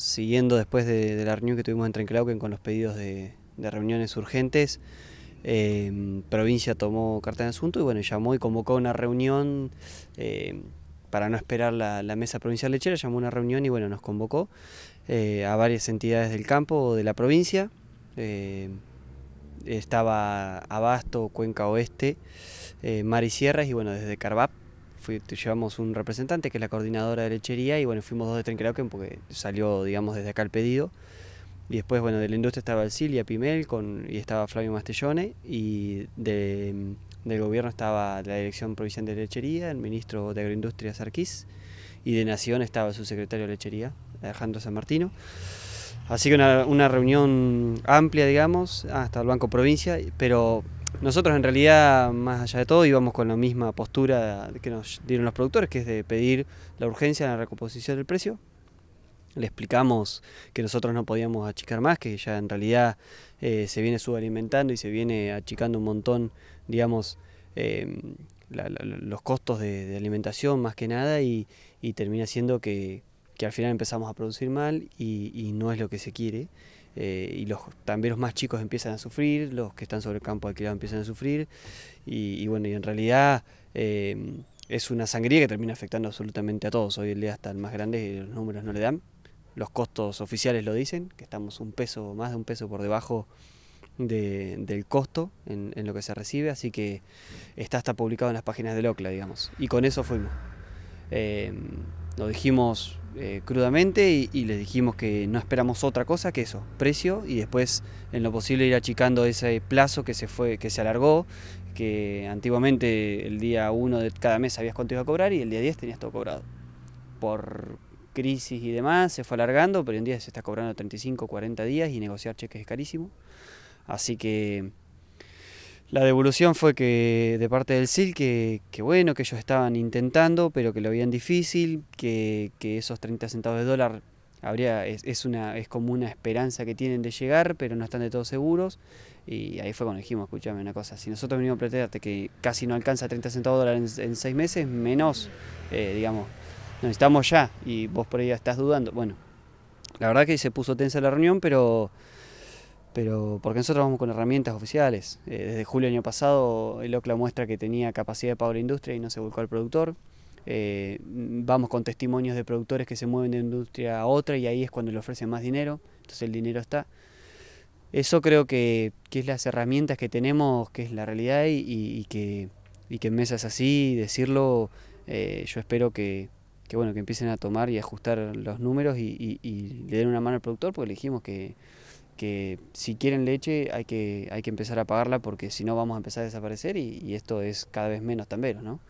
siguiendo después de, la reunión que tuvimos en Trenclauquen con los pedidos de, reuniones urgentes, em, provincia tomó carta de asunto y bueno, llamó y convocó una reunión em, para no esperar la, mesa provincial lechera, llamó una reunión y bueno, nos convocó eh, a varias entidades del campo de la provincia. Em, estaba Abasto, Cuenca Oeste, eh, Mar y Sierras y bueno, desde Carvap llevamos un representante que es la coordinadora de lechería y bueno, fuimos dos de Trenclauquen porque salió, digamos, desde acá el pedido. Y después, bueno, de la industria estaba el Cilia Pimel con, y estaba Flavio Mastellone y de, del gobierno estaba la Dirección Provincial de Lechería, el ministro de Agroindustria Sarquís y de Nación estaba su secretario de Lechería, Alejandro San Martino. Así que una, una reunión amplia, digamos, hasta el Banco Provincia, pero nosotros en realidad, más allá de todo, íbamos con la misma postura que nos dieron los productores, que es de pedir la urgencia de la recomposición del precio. Le explicamos que nosotros no podíamos achicar más, que ya en realidad eh, se viene subalimentando y se viene achicando un montón, digamos, em, los costos de, alimentación más que nada y, termina siendo que, al final empezamos a producir mal y no es lo que se quiere. Eh, y los también los más chicos empiezan a sufrir, los que están sobre el campo alquilado empiezan a sufrir, y, bueno, y en realidad em, es una sangría que termina afectando absolutamente a todos. Hoy el día hasta el más grandes y los números no le dan. Los costos oficiales lo dicen, que estamos un peso, más de un peso por debajo del costo en, lo que se recibe, así que está hasta publicado en las páginas del OCLA, digamos. Y con eso fuimos. Em, lo dijimos eh, crudamente y, les dijimos que no esperamos otra cosa que eso, precio y después en lo posible ir achicando ese plazo que se fue, que se alargó, que antiguamente el día 1 de cada mes habías cuánto a cobrar y el día 10 tenías todo cobrado. Por crisis y demás se fue alargando, pero hoy en día se está cobrando 35, 40 días y negociar cheques es carísimo. Así que la devolución fue que de parte del SIL que, bueno, que ellos estaban intentando, pero que lo veían difícil, que, esos 30 centavos de dólar habría, es, una, es como una esperanza que tienen de llegar, pero no están de todos seguros. Y ahí fue cuando dijimos, escúchame una cosa, si nosotros venimos a plantearte que casi no alcanza 30 centavos de dólar en, seis meses, menos, eh, digamos, nos estamos ya y vos por ahí estás dudando. Bueno, la verdad que se puso tensa la reunión, pero pero porque nosotros vamos con herramientas oficiales. Eh, desde julio del año pasado, el OCLA muestra que tenía capacidad de pago de la industria y no se volcó al productor. Eh, vamos con testimonios de productores que se mueven de industria a otra y ahí es cuando le ofrecen más dinero, entonces el dinero está. Eso creo que, que es las herramientas que tenemos, que es la realidad y, que, y que en mesas así decirlo, eh, yo espero que, bueno, que empiecen a tomar y ajustar los números y, y, y le den una mano al productor porque le dijimos que que si quieren leche hay que, hay que empezar a pagarla porque si no vamos a empezar a desaparecer y, esto es cada vez menos tambero. ¿no?